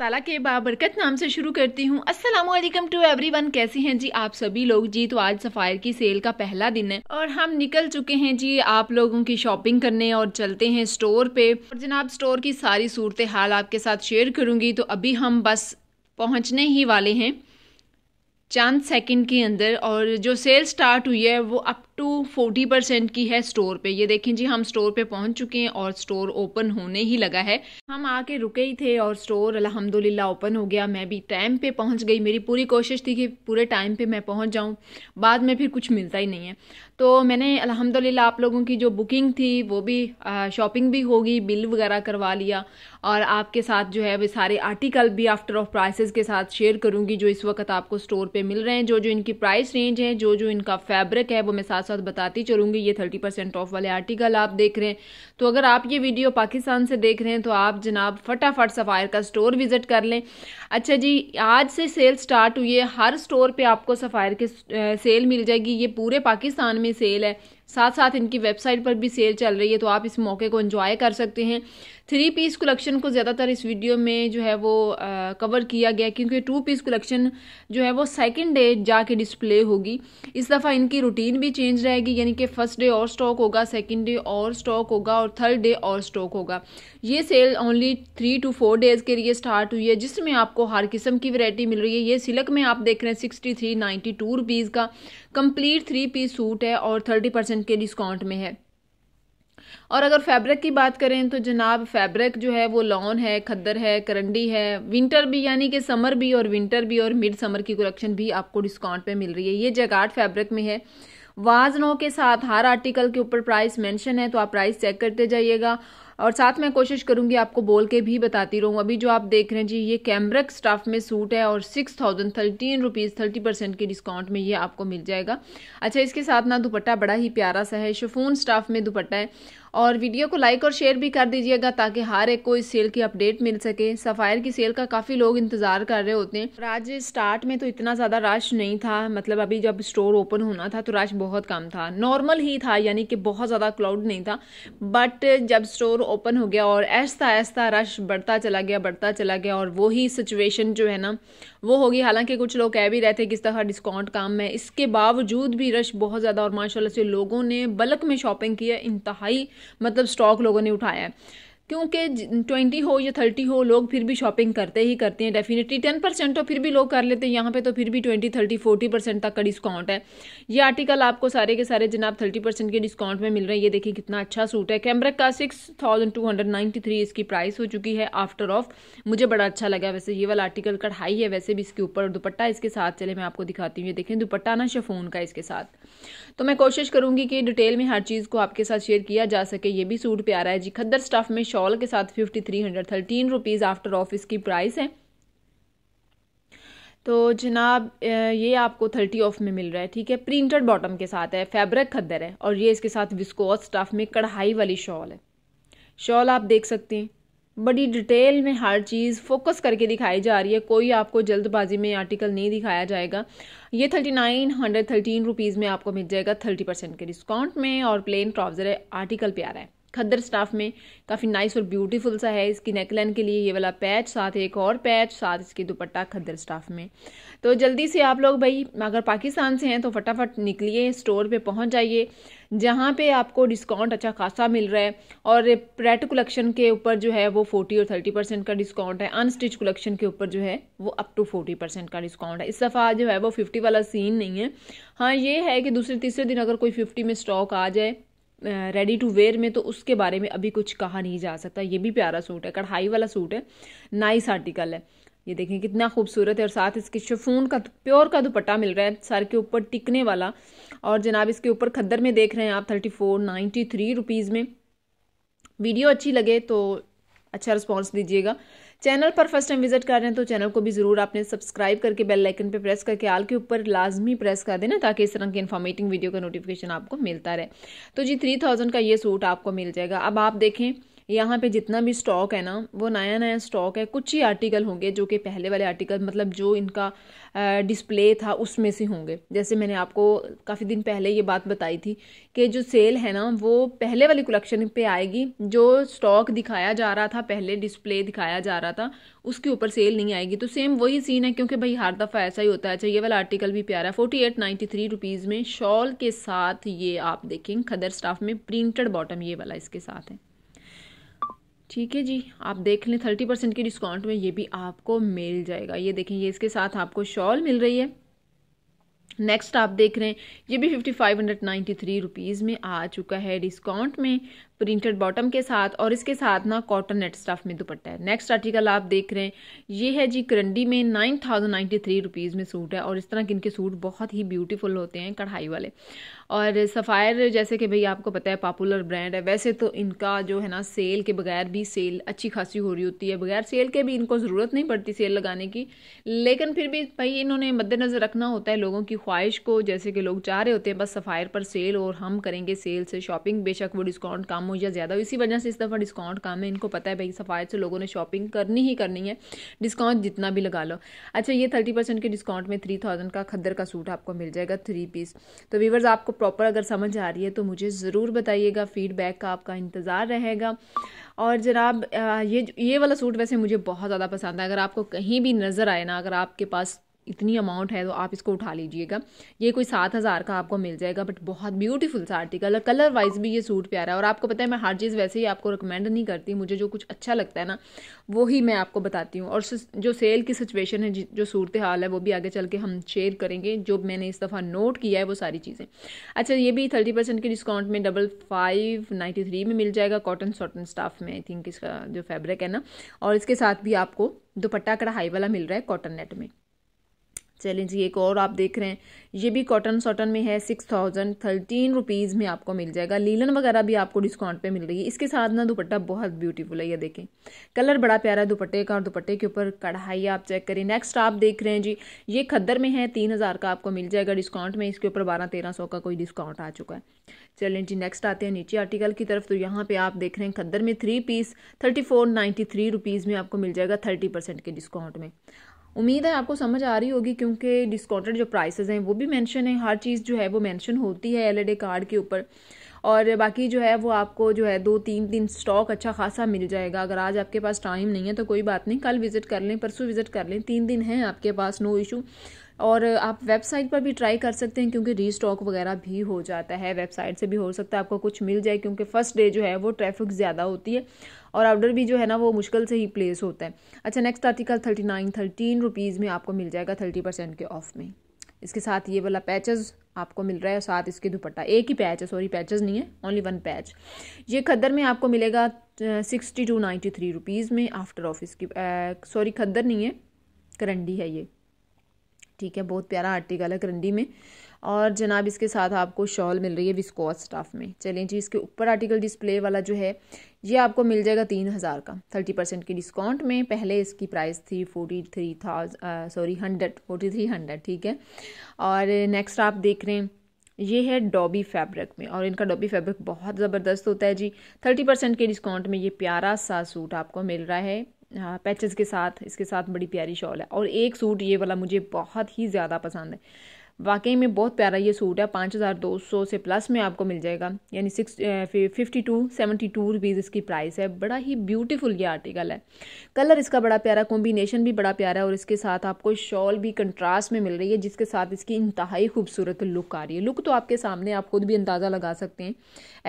ताला के बाबरकत नाम से शुरू करती हूँ असलम टू एवरी वन कैसे हैं जी आप सभी लोग जी तो आज सफ़ायर की सेल का पहला दिन है और हम निकल चुके हैं जी आप लोगों की शॉपिंग करने और चलते हैं स्टोर पे और जनाब स्टोर की सारी सूरत हाल आपके साथ शेयर करूंगी तो अभी हम बस पहुँचने ही वाले हैं चंद सेकेंड के अंदर और जो सेल स्टार्ट हुई है वो अब टू फोर्टी परसेंट की है स्टोर पे ये देखें जी हम स्टोर पे पहुंच चुके हैं और स्टोर ओपन होने ही लगा है हम आके रुके ही थे और स्टोर अलहमदुल्ला ओपन हो गया मैं भी टाइम पे पहुंच गई मेरी पूरी कोशिश थी कि पूरे टाइम पे मैं पहुंच जाऊं बाद में फिर कुछ मिलता ही नहीं है तो मैंने अलहमदिल्ला आप लोगों की जो बुकिंग थी वो भी शॉपिंग भी होगी बिल वगैरह करवा लिया और आपके साथ जो है वे सारे आर्टिकल भी आफ्टर ऑफ प्राइसेस के साथ शेयर करूंगी जो इस वक्त आपको स्टोर पे मिल रहे हैं जो जो इनकी प्राइस रेंज है जो जो इनका फैब्रिक है वो मैं साथ साथ बताती चलूंगी ये थर्टी परसेंट ऑफ वाले आर्टिकल आप देख रहे हैं तो अगर आप ये वीडियो पाकिस्तान से देख रहे हैं तो आप जनाब फटाफट सफ़ायर का स्टोर विज़िट कर लें अच्छा जी आज से सेल स्टार्ट हुई है हर स्टोर पर आपको सफ़ायर के सेल मिल जाएगी ये पूरे पाकिस्तान में सेल है साथ साथ इनकी वेबसाइट पर भी सेल चल रही है तो आप इस मौके को इन्जॉय कर सकते हैं थ्री पीस कलेक्शन को ज़्यादातर इस वीडियो में जो है वो आ, कवर किया गया क्योंकि टू पीस कलेक्शन जो है वो सेकेंड डे जाके डिस्प्ले होगी इस दफ़ा इनकी रूटीन भी चेंज रहेगी यानी कि फर्स्ट डे और स्टॉक होगा सेकेंड डे और स्टॉक होगा और थर्ड डे और स्टॉक होगा ये sale only three two four days के लिए स्टार्ट हुई है जिसमें आपको हर किस्म की वरायटी मिल रही है ये सिलक में आप देख रहे हैं सिक्सटी थ्री टू रुपीज़ का कंप्लीट थ्री पीस सूट है और थर्टी परसेंट परसेंट के डिस्काउंट में है और अगर फैब्रिक की बात करें तो जनाब फैब्रिक जो है वो लॉन है खद्दर है करंडी है विंटर भी यानी कि समर भी और विंटर भी और मिड समर की कलेक्शन भी आपको डिस्काउंट पे मिल रही है ये जगाट फैब्रिक में है वाज नौ के साथ हर आर्टिकल के ऊपर प्राइस मेंशन है तो आप प्राइस चेक करते जाइएगा और साथ में कोशिश करूंगी आपको बोल के भी बताती रहूँ अभी जो आप देख रहे हैं जी ये कैमरक स्टाफ में सूट है और six thousand thirteen rupees thirty percent के डिस्काउंट में ये आपको मिल जाएगा अच्छा इसके साथ ना दुपट्टा बड़ा ही प्यारा सा है शफून स्टाफ में दुपट्टा है और वीडियो को लाइक और शेयर भी कर दीजिएगा ताकि हर एक को इस सेल की अपडेट मिल सके सफ़ायर की सेल का काफ़ी लोग इंतज़ार कर रहे होते हैं और आज स्टार्ट में तो इतना ज़्यादा रश नहीं था मतलब अभी जब स्टोर ओपन होना था तो रश बहुत कम था नॉर्मल ही था यानी कि बहुत ज़्यादा क्लाउड नहीं था बट जब स्टोर ओपन हो गया और ऐसा ऐसा रश बढ़ता चला गया बढ़ता चला गया और वही सिचुएशन जो है ना वो होगी हालांकि कुछ लोग कह भी रहे थे किस तरह डिस्काउंट काम है इसके बावजूद भी रश बहुत ज़्यादा और माशाल्लाह से लोगों ने बल्क में शॉपिंग की है इंतहाई मतलब स्टॉक लोगों ने उठाया है क्योंकि ट्वेंटी हो या थर्टी हो लोग फिर भी शॉपिंग करते ही करते हैं डेफिनेटली टेन परसेंट तो फिर भी लोग कर लेते हैं यहाँ पे तो फिर भी ट्वेंटी थर्टी फोर्टी परसेंट तक का डिस्काउंट है ये आर्टिकल आपको सारे के सारे जनाब थर्टी परसेंट के डिस्काउंट में मिल रहे हैं ये देखिए कितना अच्छा सूट है कैमरा का six thousand two hundred three इसकी प्राइस हो चुकी है आफ्टर ऑफ मुझे बड़ा अच्छा लगा वैसे ये वाला आर्टिकल कढ़ाई है वैसे भी इसके ऊपर दुपट्टा इसके साथ चले मैं आपको दिखाती हूँ ये देखें दुपट्टा ना शेफोन का इसके साथ तो मैं कोशिश करूंगी कि डिटेल में हर चीज़ को आपके साथ शेयर किया जा सके ये भी सूट प्यारा है जी खद्दर स्टफ़ में शॉल के साथ fifty three hundred thirteen rupees after off इसकी प्राइस है तो जनाब ये आपको थर्टी ऑफ में मिल रहा है ठीक है प्रिंटेड बॉटम के साथ है फैब्रिक खद्दर है और ये इसके साथ विस्कोस स्टफ़ में कढ़ाई वाली शॉल है शॉल आप देख सकते हैं बड़ी डिटेल में हर चीज़ फोकस करके दिखाई जा रही है कोई आपको जल्दबाजी में आर्टिकल नहीं दिखाया जाएगा ये thirty nine hundred thirteen rupees में आपको मिल जाएगा थर्टी परसेंट के डिस्काउंट में और प्लेन ट्राउज़र है आर्टिकल प्यारा है खद्दर स्टाफ में काफ़ी नाइस और ब्यूटीफुल सा है इसकी नेकलाइन के लिए ये वाला पैच साथ एक और पैच साथ इसकी दुपट्टा खद्दर स्टाफ में तो जल्दी से आप लोग भाई अगर पाकिस्तान से हैं तो फटाफट निकलिए स्टोर पे पहुंच जाइए जहाँ पे आपको डिस्काउंट अच्छा खासा मिल रहा है और प्रेट कलेक्शन के ऊपर जो है वो फोर्टी और थर्टी परसेंट का डिस्काउंट है अनस्टिच कलेक्शन के ऊपर जो है वो अप टू फोर्टी परसेंट का डिस्काउंट है इस दफ़ा जो है वो फिफ्टी वाला सीन नहीं है हाँ ये है कि दूसरे तीसरे दिन अगर कोई फिफ्टी में स्टॉक आ जाए रेडी टू वेयर में तो उसके बारे में अभी कुछ कहा नहीं जा सकता ये भी प्यारा सूट है कढ़ाई वाला सूट है नाइस आर्टिकल है ये देखें कितना खूबसूरत है और साथ इसके शफून का प्योर का दुपट्टा मिल रहा है सर के ऊपर टिकने वाला और जनाब इसके ऊपर खद्दर में देख रहे हैं आप thirty four ninety three rupees में वीडियो अच्छी लगे तो अच्छा रिस्पॉन्स दीजिएगा चैनल पर फर्स्ट टाइम विजिट कर रहे हैं तो चैनल को भी ज़रूर आपने सब्सक्राइब करके बेल आइकन पे प्रेस करके आल के ऊपर लाजमी प्रेस कर देना ताकि इस तरह के इन्फॉर्मेटिव वीडियो का नोटिफिकेशन आपको मिलता रहे तो जी थ्री थाउजेंड का ये सूट आपको मिल जाएगा अब आप देखें यहाँ पे जितना भी स्टॉक है ना वो नया नया स्टॉक है कुछ ही आर्टिकल होंगे जो कि पहले वाले आर्टिकल मतलब जो इनका डिस्प्ले था उसमें से होंगे जैसे मैंने आपको काफ़ी दिन पहले ये बात बताई थी कि जो सेल है ना वो पहले वाली कलेक्शन पे आएगी जो स्टॉक दिखाया जा रहा था पहले डिस्प्ले दिखाया जा रहा था उसके ऊपर सेल नहीं आएगी तो सेम वही सीन है क्योंकि भाई हर दफ़ा ऐसा ही होता है अच्छा ये वाला आर्टिकल भी प्यारा है forty eight ninety three rupees में शॉल के साथ ये आप देखें खदर स्टाफ में प्रिंटेड बॉटम ये वाला इसके साथ है ठीक है जी आप देख लें थर्टी परसेंट के डिस्काउंट में ये भी आपको मिल जाएगा ये देखें ये इसके साथ आपको शॉल मिल रही है नेक्स्ट आप देख रहे हैं ये भी fifty five hundred ninety three rupees में आ चुका है डिस्काउंट में प्रिंटेड बॉटम के साथ और इसके साथ ना कॉटन नेट स्टफ में दुपट्टा है नेक्स्ट आर्टिकल आप देख रहे हैं ये है जी करंडी में nine thousand ninety three rupees में सूट है और इस तरह के इनके सूट बहुत ही ब्यूटीफुल होते हैं कढ़ाई वाले और सफ़ायर जैसे कि भाई आपको पता है पॉपुलर ब्रांड है वैसे तो इनका जो है ना सेल के बगैर भी सेल अच्छी खासी हो रही होती है बगैर सेल के भी इनको ज़रूरत नहीं पड़ती सेल लगाने की लेकिन फिर भी भाई इन्होंने मद्देनज़र रखना होता है लोगों की ख्वाहिश को जैसे कि लोग चाह रहे होते हैं बस सफ़ायर पर सेल और हम करेंगे सेल से शॉपिंग बेशक वो डिस्काउंट कम हो या ज़्यादा हो इसी वजह से इस दफ़ा डिस्काउंट कम है इनको पता है भाई सफ़ायत से लोगों ने शॉपिंग करनी ही करनी है डिस्काउंट जितना भी लगा लो अच्छा ये थर्टी परसेंट के डिस्काउंट में थ्री थाउजेंड का खद्दर का सूट आपको मिल जाएगा थ्री पीस तो वीवर्स आपको प्रॉपर अगर समझ आ रही है तो मुझे ज़रूर बताइएगा फीडबैक का आपका इंतज़ार रहेगा और जनाब ये ये वाला सूट वैसे मुझे बहुत ज़्यादा पसंद है अगर आपको कहीं भी नज़र आए ना अगर आपके पास इतनी अमाउंट है तो आप इसको उठा लीजिएगा ये कोई सात हज़ार का आपको मिल जाएगा बट बहुत ब्यूटीफुल सा आर्टिकल और कलर वाइज भी ये सूट प्यारा है और आपको पता है मैं हर चीज़ वैसे ही आपको रिकमेंड नहीं करती मुझे जो कुछ अच्छा लगता है ना वो ही मैं आपको बताती हूँ और जो सेल की सिचुएशन है जो सूरत हाल है वो भी आगे चल के हम शेयर करेंगे जो मैंने इस दफ़ा नोट किया है वो सारी चीज़ें अच्छा ये भी थर्टी परसेंट के डिस्काउंट में डबल फाइव नाइन्टी थ्री में मिल जाएगा कॉटन सॉटन स्टाफ में आई थिंक इसका जो फैब्रिक है ना और इसके साथ भी आपको दुपट्टा कढ़ाई वाला मिल रहा है कॉटन नेट में चलें जी एक और आप देख रहे हैं ये भी कॉटन सॉटन में है सिक्स थाउजेंड थर्टीन रुपीज़ में आपको मिल जाएगा लीलन वगैरह भी आपको डिस्काउंट पे मिल रही है इसके साथ ना दुपट्टा बहुत ब्यूटीफुल है ये देखें कलर बड़ा प्यारा दुपट्टे का और दुपट्टे के ऊपर कढ़ाई आप चेक करें नेक्स्ट आप देख रहे हैं जी ये खद्दर में है तीन हज़ार का आपको मिल जाएगा डिस्काउंट में इसके ऊपर बारह तेरह सौ का कोई डिस्काउंट आ चुका है चलें जी नेक्स्ट आते हैं नीचे आर्टिकल की तरफ तो यहाँ पर आप देख रहे हैं खद्दर में three piece thirty four ninety three rupees में आपको मिल जाएगा थर्टी परसेंट के डिस्काउंट में उम्मीद है आपको समझ आ रही होगी क्योंकि डिस्काउंटेड जो प्राइसेस हैं वो भी मेंशन है हर चीज़ जो है वो मेंशन होती है एलईडी कार्ड के ऊपर और बाकी जो है वो आपको जो है दो तीन दिन स्टॉक अच्छा खासा मिल जाएगा अगर आज आपके पास टाइम नहीं है तो कोई बात नहीं कल विज़िट कर लें परसों विज़िट कर लें तीन दिन हैं आपके पास नो इशू और आप वेबसाइट पर भी ट्राई कर सकते हैं क्योंकि रीस्टॉक वगैरह भी हो जाता है वेबसाइट से भी हो सकता है आपको कुछ मिल जाए क्योंकि फ़र्स्ट डे जो है वो ट्रैफिक ज़्यादा होती है और ऑर्डर भी जो है ना वो मुश्किल से ही प्लेस होता है अच्छा next article thirty nine thirteen rupees में आपको मिल जाएगा थर्टी परसेंट के ऑफ में इसके साथ ये वाला पैचेस आपको मिल रहा है और साथ इसके दुपट्टा एक ही पैच है सॉरी पैचेस नहीं है ओनली वन पैच ये खद्दर में आपको मिलेगा sixty two ninety three rupees में आफ्टर ऑफिस की सॉरी खद्दर नहीं है करंडी है ये ठीक है बहुत प्यारा आर्टिकल है करंडी में और जनाब इसके साथ आपको शॉल मिल रही है विस्कॉस स्टाफ में चलिए जी इसके ऊपर आर्टिकल डिस्प्ले वाला जो है ये आपको मिल जाएगा तीन हज़ार का थर्टी परसेंट के डिस्काउंट में पहले इसकी प्राइस थी forty three thou sorry hundred forty three hundred ठीक है और नेक्स्ट आप देख रहे हैं ये है डॉबी फैब्रिक में और इनका डॉबी फैब्रिक बहुत ज़बरदस्त होता है जी थर्टी परसेंट के डिस्काउंट में ये प्यारा सा सूट आपको मिल रहा है पैचेस हाँ, के साथ इसके साथ बड़ी प्यारी शॉल है और एक सूट ये वाला मुझे बहुत ही ज़्यादा पसंद है वाकई में बहुत प्यारा ये सूट है पाँच हज़ार दो सौ से प्लस में आपको मिल जाएगा यानी six fifty two seventy two rupees इसकी प्राइस है बड़ा ही ब्यूटीफुल ये आर्टिकल है कलर इसका बड़ा प्यारा कॉम्बिनेशन भी बड़ा प्यारा है और इसके साथ आपको शॉल भी कंट्रास्ट में मिल रही है जिसके साथ इसकी इंतहाई खूबसूरत लुक आ रही है लुक तो आपके सामने आप खुद भी अंदाज़ा लगा सकते हैं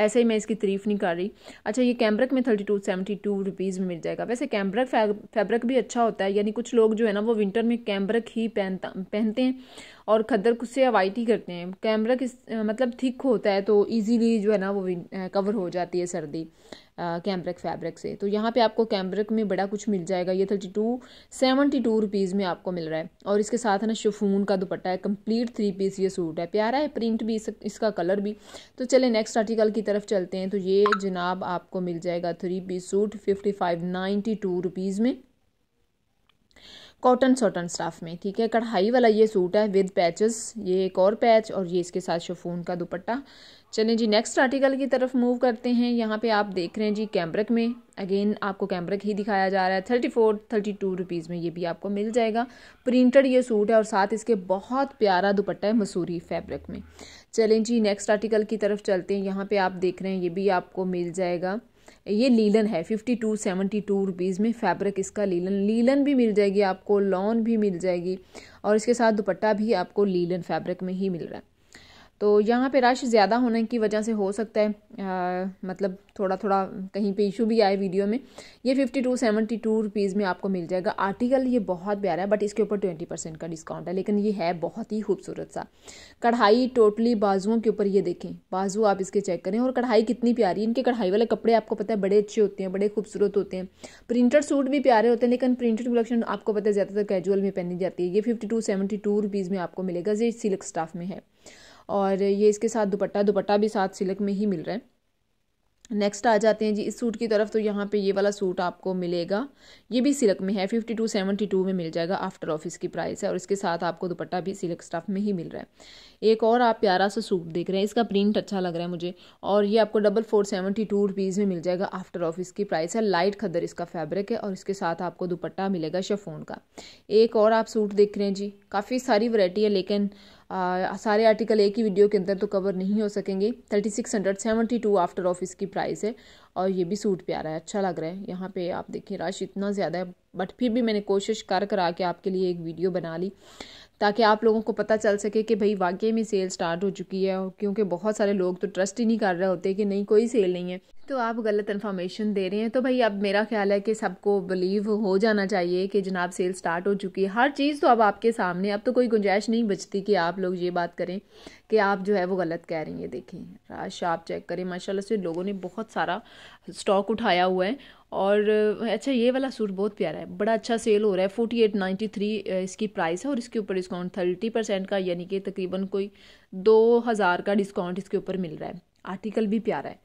ऐसे ही मैं इसकी तारीफ़ नहीं कर रही अच्छा ये कैमरक में thirty two seventy two rupees में मिल जाएगा वैसे कैमरक फैब्रिक भी अच्छा होता है यानी कुछ लोग जो है ना वो विंटर में कैमरक ही पहनता पहनते हैं और खद्दर कुछ से अवॉइड ही करते हैं कैमरा किस मतलब थिक होता है तो ईजीली जो है ना वो कवर हो जाती है सर्दी कैमरक फैब्रिक से तो यहाँ पे आपको कैमरक में बड़ा कुछ मिल जाएगा ये thirty two seventy two rupees में आपको मिल रहा है और इसके साथ है ना शफून का दुपट्टा है कंप्लीट थ्री पीस ये सूट है प्यारा है प्रिंट भी इस, इसका कलर भी तो चले नेक्स्ट आर्टिकल की तरफ चलते हैं तो ये जनाब आपको मिल जाएगा three piece suit fifty five ninety two rupees में कॉटन सॉटन स्टाफ में ठीक है कढ़ाई वाला ये सूट है विद पैचेस ये एक और पैच और ये इसके साथ शफून का दुपट्टा चलें जी नेक्स्ट आर्टिकल की तरफ मूव करते हैं यहाँ पे आप देख रहे हैं जी कैमरक में अगेन आपको कैमरक ही दिखाया जा रहा है thirty four thirty two rupees में ये भी आपको मिल जाएगा प्रिंटेड ये सूट है और साथ इसके बहुत प्यारा दुपट्टा है मसूरी फैब्रिक में चलें जी नेक्स्ट आर्टिकल की तरफ चलते हैं यहाँ पे आप देख रहे हैं ये भी आपको मिल जाएगा ये लीलन है fifty two seventy two rupees में फैब्रिक इसका लीलन लीलन भी मिल जाएगी आपको लॉन भी मिल जाएगी और इसके साथ दुपट्टा भी आपको लीलन फैब्रिक में ही मिल रहा है तो यहाँ पे रश ज़्यादा होने की वजह से हो सकता है आ, मतलब थोड़ा थोड़ा कहीं पे इशू भी आए वीडियो में ये fifty two seventy two rupees में आपको मिल जाएगा आर्टिकल ये बहुत प्यारा है बट इसके ऊपर ट्वेंटी परसेंट का डिस्काउंट है लेकिन ये है बहुत ही खूबसूरत सा कढ़ाई टोटली बाजुओं के ऊपर ये देखें बाजू आप इसके चेक करें और कढ़ाई कितनी प्यारी इनके कढ़ाई वाले कपड़े आपको पता है बड़े अच्छे होते हैं बड़े खूबसूरत होते हैं प्रिंटेड सूट भी प्यारे होते हैं लेकिन प्रिंटेड कलेक्शन आपको पता है ज़्यादातर कैजुअल में पहनी जाती है ये फिफ्टी टू टू रुपीज़ में आपको मिलेगा ये सिल्क स्टाफ में है और ये इसके साथ दुपट्टा दुपट्टा भी साथ सिलक में ही मिल रहा है नेक्स्ट आ जाते हैं जी इस सूट की तरफ तो यहाँ पे ये वाला सूट आपको मिलेगा ये भी सिल्क में है फिफ्टी टू सेवेंटी टू में मिल जाएगा आफ्टर ऑफिस की प्राइस है और इसके साथ आपको दुपट्टा भी सिल्क स्टफ में ही मिल रहा है एक और आप प्यारा सा सूट देख रहे हैं इसका प्रिंट अच्छा लग रहा है मुझे और ये आपको double four seventy two rupees में मिल जाएगा आफ्टर ऑफिस की प्राइस है लाइट खदर इसका फैब्रिक है और इसके साथ आपको दुपट्टा मिलेगा शेफोन का एक और आप सूट देख रहे हैं जी काफ़ी सारी वरायटी है लेकिन आ, सारे आर्टिकल एक ही वीडियो के अंदर तो कवर नहीं हो सकेंगे thirty six hundred seventy two after office की प्राइस है और ये भी सूट प्यारा है अच्छा लग रहा है यहाँ पे आप देखिए रश इतना ज़्यादा है बट फिर भी मैंने कोशिश कर करा के आपके लिए एक वीडियो बना ली ताकि आप लोगों को पता चल सके कि भाई वाकई में सेल स्टार्ट हो चुकी है क्योंकि बहुत सारे लोग तो ट्रस्ट ही नहीं कर रहे होते कि नहीं कोई सेल नहीं है तो आप गलत इन्फॉर्मेशन दे रहे हैं तो भाई अब मेरा ख्याल है कि सबको बिलीव हो जाना चाहिए कि जनाब सेल स्टार्ट हो चुकी है हर चीज़ तो अब आपके सामने अब तो कोई गुंजाइश नहीं बचती कि आप लोग ये बात करें कि आप जो है वो गलत कह रही हैं देखें राश आप चेक करें माशाल्लाह से लोगों ने बहुत सारा स्टॉक उठाया हुआ है और अच्छा ये वाला सूट बहुत प्यारा है बड़ा अच्छा सेल हो रहा है फोर्टी एट नाइन्टी थ्री इसकी प्राइस है और इसके ऊपर डिस्काउंट थर्टी परसेंट का यानी कि तकरीबन कोई दो हज़ार का डिस्काउंट इसके ऊपर मिल रहा है आर्टिकल भी प्यारा है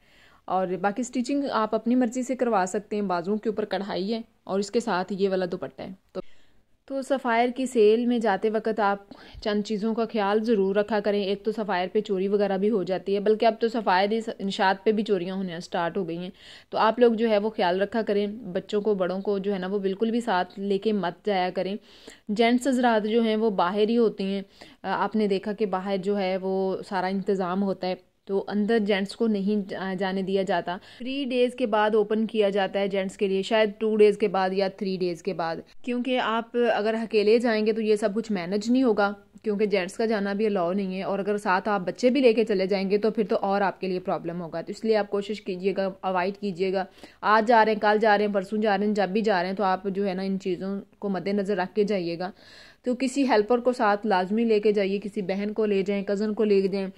और बाकी स्टिचिंग आप अपनी मर्ज़ी से करवा सकते हैं बाजुओं के ऊपर कढ़ाई है और इसके साथ ये वाला दुपट्टा है तो तो सफ़ायर की सेल में जाते वक्त आप चंद चीज़ों का ख्याल ज़रूर रखा करें एक तो सफ़ायर पे चोरी वगैरह भी हो जाती है बल्कि अब तो सफ़ायर इंशात पे भी चोरियां होने स्टार्ट हो गई हैं तो आप लोग जो है वो ख्याल रखा करें बच्चों को बड़ों को जो है ना वो बिल्कुल भी साथ लेके मत जाया करें जेंट्स हजरात जो हैं वो बाहर ही होती हैं आपने देखा कि बाहर जो है वो सारा इंतज़ाम होता है तो अंदर जेंट्स को नहीं जाने दिया जाता थ्री डेज़ के बाद ओपन किया जाता है जेंट्स के लिए शायद टू डेज़ के बाद या थ्री डेज़ के बाद क्योंकि आप अगर अकेले जाएंगे तो ये सब कुछ मैनेज नहीं होगा क्योंकि जेंट्स का जाना भी अलाउ नहीं है और अगर साथ आप बच्चे भी लेके चले जाएंगे तो फिर तो और आपके लिए प्रॉब्लम होगा तो इसलिए आप कोशिश कीजिएगा अवॉइड कीजिएगा आज जा रहे हैं कल जा रहे हैं परसों जा रहे हैं जब भी जा रहे हैं तो आप जो है ना इन चीज़ों को मद्देनज़र रख के जाइएगा तो किसी हेल्पर को साथ लाजमी लेके जाइए किसी बहन को ले जाएँ कज़न को ले जाएँ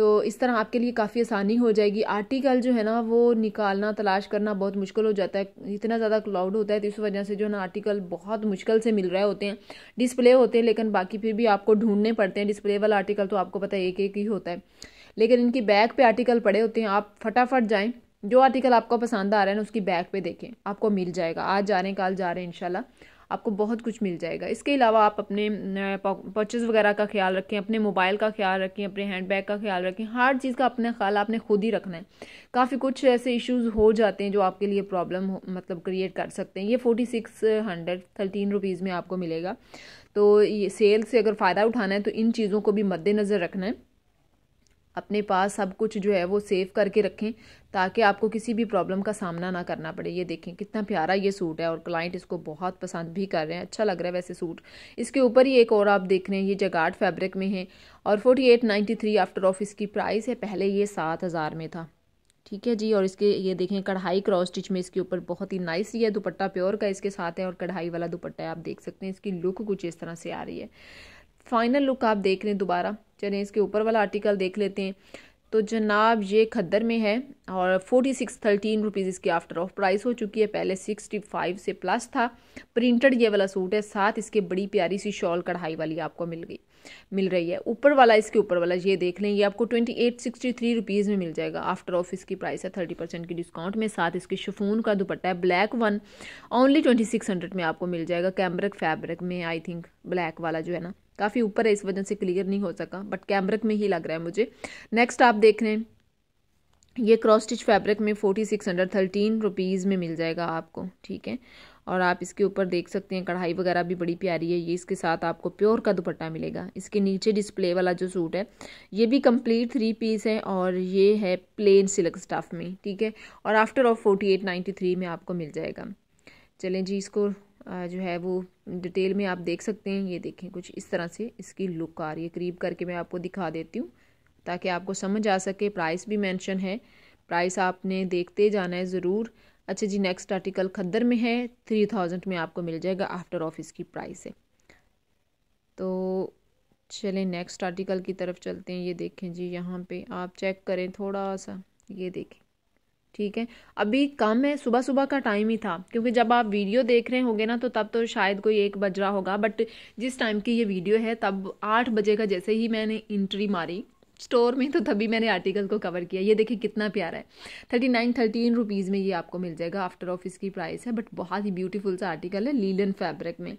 तो इस तरह आपके लिए काफ़ी आसानी हो जाएगी आर्टिकल जो है ना वो निकालना तलाश करना बहुत मुश्किल हो जाता है इतना ज़्यादा क्लाउड होता है तो इस वजह से जो है ना आर्टिकल बहुत मुश्किल से मिल रहे होते हैं डिस्प्ले होते हैं लेकिन बाकी फिर भी आपको ढूंढने पड़ते हैं डिस्प्ले वाला आर्टिकल तो आपको पता है एक एक ही होता है लेकिन इनकी बैक पर आर्टिकल पड़े होते हैं आप फटाफट जाएँ जो आर्टिकल आपको पसंद आ रहा है ना उसकी बैक पर देखें आपको मिल जाएगा आज जा रहे हैं कल जा रहे हैं इनशाला आपको बहुत कुछ मिल जाएगा इसके अलावा आप अपने पर्चेज़ वगैरह का ख्याल रखें अपने मोबाइल का ख्याल रखें अपने हैंड बैग का ख्याल रखें हर चीज़ का अपना ख्याल आपने खुद ही रखना है काफ़ी कुछ ऐसे इश्यूज़ हो जाते हैं जो आपके लिए प्रॉब्लम मतलब क्रिएट कर सकते हैं ये forty six hundred thirteen rupees में आपको मिलेगा तो ये सेल से अगर फ़ायदा उठाना है तो इन चीज़ों को भी मद्देनज़र रखना है अपने पास सब कुछ जो है वो सेव करके रखें ताकि आपको किसी भी प्रॉब्लम का सामना ना करना पड़े ये देखें कितना प्यारा ये सूट है और क्लाइंट इसको बहुत पसंद भी कर रहे हैं अच्छा लग रहा है वैसे सूट इसके ऊपर ही एक और आप देख रहे हैं ये जगाट फैब्रिक में है और forty eight ninety three after off इसकी प्राइस है पहले ये सात हज़ार में था ठीक है जी और इसके ये देखें कढ़ाई क्रॉस स्टिच में इसके ऊपर बहुत ही नाइस ये दुपट्टा प्योर का इसके साथ है और कढ़ाई वाला दुपट्टा है आप देख सकते हैं इसकी लुक कुछ इस तरह से आ रही है फाइनल लुक आप देख रहे हैं दोबारा चलें इसके ऊपर वाला आर्टिकल देख लेते हैं तो जनाब ये खद्दर में है और फोर्टी सिक्स थर्टीन रुपीज़ इसकी आफ्टर ऑफ प्राइस हो चुकी है पहले सिक्सटी फाइव से प्लस था प्रिंटेड ये वाला सूट है साथ इसके बड़ी प्यारी सी शॉल कढ़ाई वाली आपको मिल गई मिल रही है ऊपर वाला इसके ऊपर वाला ये देख लें ये आपको twenty eight sixty three rupees में मिल जाएगा आफ्टर ऑफ इसकी प्राइस है थर्टी परसेंट की डिस्काउंट में साथ इसके शफून का दुपट्टा है black one only twenty six hundred में आपको मिल जाएगा कैमरक फैब्रिक में आई थिंक ब्लैक वाला जो है ना काफ़ी ऊपर है इस वजह से क्लियर नहीं हो सका बट कैमरक में ही लग रहा है मुझे नेक्स्ट आप देख रहे हैं ये क्रॉस स्टिच फैब्रिक में forty six hundred thirteen rupees में मिल जाएगा आपको ठीक है और आप इसके ऊपर देख सकते हैं कढ़ाई वगैरह भी बड़ी प्यारी है ये इसके साथ आपको प्योर का दुपट्टा मिलेगा इसके नीचे डिस्प्ले वाला जो सूट है ये भी कंप्लीट थ्री पीस है और ये है प्लेन सिल्क स्टाफ में ठीक है और after off forty eight ninety three में आपको मिल जाएगा चलें जी इसको जो है वो डिटेल में आप देख सकते हैं ये देखें कुछ इस तरह से इसकी लुक आ रही है करीब करके मैं आपको दिखा देती हूँ ताकि आपको समझ आ सके प्राइस भी मेंशन है प्राइस आपने देखते जाना है ज़रूर अच्छा जी नेक्स्ट आर्टिकल खद्दर में है थ्री थाउजेंड में आपको मिल जाएगा आफ्टर ऑफिस की प्राइस है तो चलें नेक्स्ट आर्टिकल की तरफ चलते हैं ये देखें जी यहाँ पे आप चेक करें थोड़ा सा ये देखें ठीक है अभी कम है सुबह सुबह का टाइम ही था क्योंकि जब आप वीडियो देख रहे होंगे ना तो तब तो शायद कोई एक बज रहा होगा बट जिस टाइम की ये वीडियो है तब आठ बजे का जैसे ही मैंने इंट्री मारी स्टोर में तो तभी मैंने आर्टिकल को कवर किया ये देखिए कितना प्यारा है थर्टी नाइन थर्टीन रुपीज़ में ये आपको मिल जाएगा आफ्टर ऑफिस की प्राइस है बट बहुत ही ब्यूटीफुल सा आर्टिकल है लीलन फैब्रिक में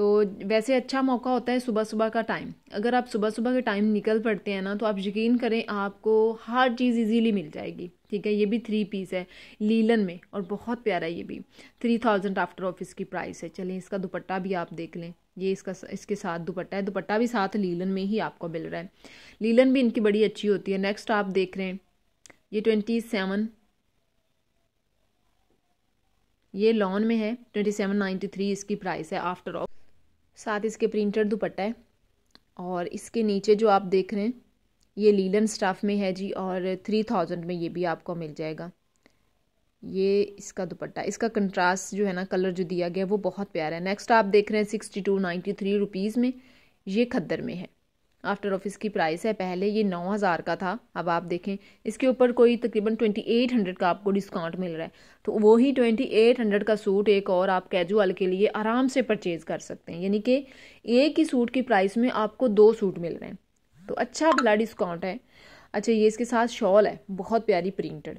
तो वैसे अच्छा मौका होता है सुबह सुबह का टाइम अगर आप सुबह सुबह के टाइम निकल पड़ते हैं ना तो आप यकीन करें आपको हर चीज़ इजीली मिल जाएगी ठीक है ये भी थ्री पीस है लीलन में और बहुत प्यारा है ये भी थ्री थाउजेंड आफ्टर ऑफिस की प्राइस है चलें इसका दुपट्टा भी आप देख लें ये इसका इसके साथ दुपट्टा है दुपट्टा भी साथ लीलन में ही आपको मिल रहा है लीलन भी इनकी बड़ी अच्छी होती है नेक्स्ट आप देख रहे हैं ये ट्वेंटी सेवन ये लॉन में है ट्वेंटी सेवन नाइन्टी थ्री इसकी प्राइस है आफ्टर ऑफ साथ इसके प्रिंटेड दुपट्टा है और इसके नीचे जो आप देख रहे हैं ये लीलन स्टाफ में है जी और थ्री थाउजेंड में ये भी आपको मिल जाएगा ये इसका दुपट्टा इसका कंट्रास्ट जो है ना कलर जो दिया गया वो बहुत प्यारा है नेक्स्ट आप देख रहे हैं sixty two ninety three rupees में ये खद्दर में है आफ्टर ऑफिस की प्राइस है पहले ये नौ हज़ार का था अब आप देखें इसके ऊपर कोई तकरीबन ट्वेंटी एट हंड्रेड का आपको डिस्काउंट मिल रहा है तो वही ट्वेंटी एट हंड्रेड का सूट एक और आप कैजुअल के लिए आराम से परचेज़ कर सकते हैं यानी कि एक ही सूट की प्राइस में आपको दो सूट मिल रहे हैं तो अच्छा भला डिस्काउंट है अच्छा ये इसके साथ शॉल है बहुत प्यारी प्रिंटेड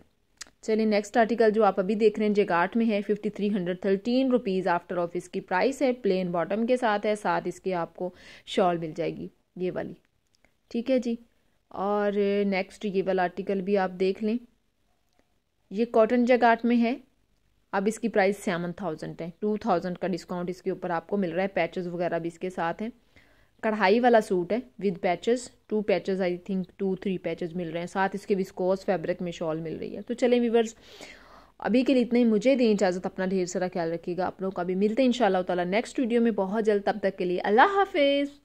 चलिए नेक्स्ट आर्टिकल जो आप अभी देख रहे हैं जेगाट में है fifty three hundred thirteen rupees after office की प्राइस है प्लेन बॉटम के साथ है साथ इसके आपको शॉल मिल जाएगी ये वाली ठीक है जी और नेक्स्ट ये वाला आर्टिकल भी आप देख लें ये कॉटन जगाट में है अब इसकी प्राइस सेवन थाउजेंड है टू थाउजेंड का डिस्काउंट इसके ऊपर आपको मिल रहा है पैचेस वगैरह भी इसके साथ हैं कढ़ाई वाला सूट है with patches two patches I think two three patches मिल रहे हैं साथ इसके विस्कोस फैब्रिक में शॉल मिल रही है तो चले वीवर्स अभी के लिए इतना ही मुझे दें इजाज़त अपना ढेर सारा ख्याल रखिएगा आप लोग का भी मिलते हैं इन ताला नेक्स्ट वीडियो में बहुत जल्द तब तक के लिए अल्लाह हाफिज़